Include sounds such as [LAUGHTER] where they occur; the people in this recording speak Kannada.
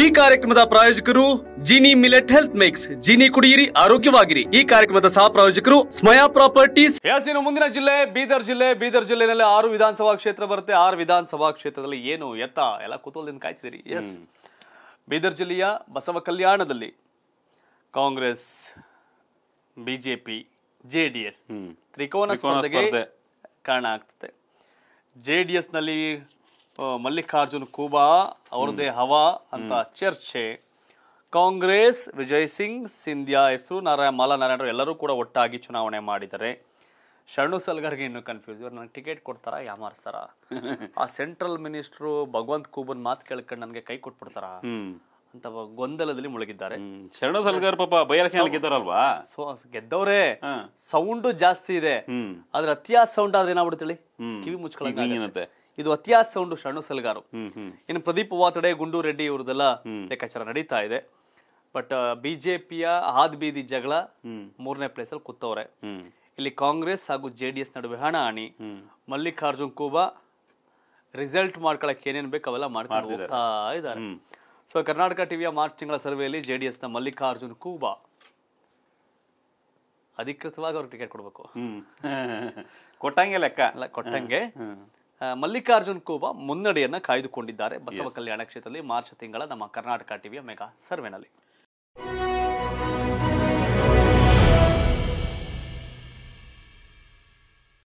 ಈ ಕಾರ್ಯಕ್ರಮದ ಪ್ರಾಯೋಜಕರು Jini millet health mix Jini ಕುಡಿಯಿರಿ ಆರೋಗ್ಯವಾಗಿರಿ ಈ ಕಾರ್ಯಕ್ರಮದ ಸಹ ಪ್ರಾಯೋಜಕರು ಸ್ಮಯಾ ಪ್ರಾಪರ್ಟೀಸ್ ಯಾಸಿನ ಮುಂದಿನ ಜಿಲ್ಲೆ ಬೀದರ್ ಜಿಲ್ಲೆ ಬೀದರ್ ಜಿಲ್ಲೆನಲ್ಲಿ ಆರು ವಿಧಾನಸಭಾ ಕ್ಷೇತ್ರ ಬರುತ್ತೆ ಆರು ವಿಧಾನಸಭಾ ಕ್ಷೇತ್ರದಲ್ಲಿ ಏನು ಎತ್ತ ಎಲ್ಲ ಕುತೂಹಲದಿಂದ ಕಾಯ್ತಿದ್ದೀರಿ ಎಸ್ ಬೀದರ್ ಜಿಲ್ಲೆಯ ಬಸವ ಕಲ್ಯಾಣದಲ್ಲಿ Congress BJP J D S ತ್ರಿಕೋನ ಸ್ಪರ್ಧೆಗೆ ಕಾರಣ ಆಗ್ತದೆ ಜೆ ಡಿ ಎಸ್ನಲ್ಲಿ ಮಲ್ಲಿಕಾರ್ಜುನ್ ಕೂಬಾ ಅವರದೇ ಹವಾ ಅಂತ ಚರ್ಚೆ ಕಾಂಗ್ರೆಸ್ ವಿಜಯ್ ಸಿಂಗ್ ಸಿಂಧ್ಯಾ ಹೆಸರು ನಾರಾಯಣ ಮಾಲಾ ನಾರಾಯಣರು ಎಲ್ಲರೂ ಕೂಡ ಒಟ್ಟಾಗಿ ಚುನಾವಣೆ ಮಾಡಿದ್ದಾರೆ ಶರಣು ಸಲ್ಗರ್ಗೆ ಇನ್ನು ಕನ್ಫ್ಯೂಸ್ ಇವ್ರು ನನಗೆ ಟಿಕೆಟ್ ಕೊಡ್ತಾರಾ ಯಾಮಾರಿಸ್ತಾರ [LAUGHS] ಆ ಸೆಂಟ್ರಲ್ ಮಿನಿಸ್ಟ್ರು ಭಗವಂತ ಕೂಬನ್ ಮಾತು ಕೇಳ್ಕೊಂಡು ನನಗೆ ಕೈ ಕೊಟ್ಬಿಡ್ತಾರ ಅಂತ ಗೊಂದಲದಲ್ಲಿ ಮುಳುಗಿದ್ದಾರೆ ಶರಣು ಸಲ್ಗರ್ ಪಾಪ ಬಯಲಕ್ಷಣ ಗೆದ್ದಾರಲ್ವಾ ಸೊ ಗೆದ್ದವ್ರೆ ಸೌಂಡ್ ಜಾಸ್ತಿ ಇದೆ ಆದ್ರೆ ಅತಿಯಾದ ಸೌಂಡ್ ಆದ್ರೆ ಏನಾಗ್ಬಿಡ್ತೇಳಿ ಕಿವಿ ಮುಚ್ಕೊಳಕ್ಕೆ ಇದು ಅತಿಯಾದ ಸೌಂಡು ಶರಣು ಸಲಗಾರು ಇನ್ನು ಪ್ರದೀಪ್ ವಾತಡೆ ಗುಂಡು ರೆಡ್ಡಿ ಇವ್ರದೆಲ್ಲ ಲೆಕ್ಕಾಚಾರ ನಡೀತಾ ಇದೆ ಬಟ್ ಬಿಜೆಪಿಯ ಹಾದ್ ಬೀದಿ ಜಗಳ ಮೂರನೇ ಪ್ಲೇಸ್ ಅಲ್ಲಿ ಕೂತವ್ರೆ ಇಲ್ಲಿ ಕಾಂಗ್ರೆಸ್ ಹಾಗೂ ಜೆ ಡಿ ಎಸ್ ನಡುವೆ ಹಣಾಹಣಿ ಮಲ್ಲಿಕಾರ್ಜುನ್ ಕೂಬಾ ರಿಸಲ್ಟ್ ಮಾಡ್ಕೊಳಕ್ ಏನೇನ್ ಬೇಕು ಅವೆಲ್ಲ ಮಾಡ್ಕೊಳ್ತಾ ಸೊ ಕರ್ನಾಟಕ ಟಿವಿಯ ಮಾರ್ಚ್ ತಿಂಗಳ ಸರ್ವೆಯಲ್ಲಿ ಜೆ ಡಿ ಎಸ್ನ ಮಲ್ಲಿಕಾರ್ಜುನ್ ಕೂಬಾ ಅಧಿಕೃತವಾಗಿ ಅವ್ರಿಗೆ ಟಿಕೆಟ್ ಕೊಡ್ಬೇಕು [LAUGHS] ಕೊಟ್ಟಂಗೆ ಲೆಕ್ಕ ಅಲ್ಲ ಕೊಟ್ಟಂಗೆ ಮಲ್ಲಿಕಾರ್ಜುನ್ ಕೋಬಾ ಮುನ್ನಡೆಯನ್ನು ಕಾಯ್ದುಕೊಂಡಿದ್ದಾರೆ ಬಸವ ಕಲ್ಯಾಣ ಕ್ಷೇತ್ರದಲ್ಲಿ ಮಾರ್ಚ್ ತಿಂಗಳ ನಮ್ಮ ಕರ್ನಾಟಕ ಟಿವಿಯ ಮೆಗಾ ಸರ್ವೆನಲ್ಲಿ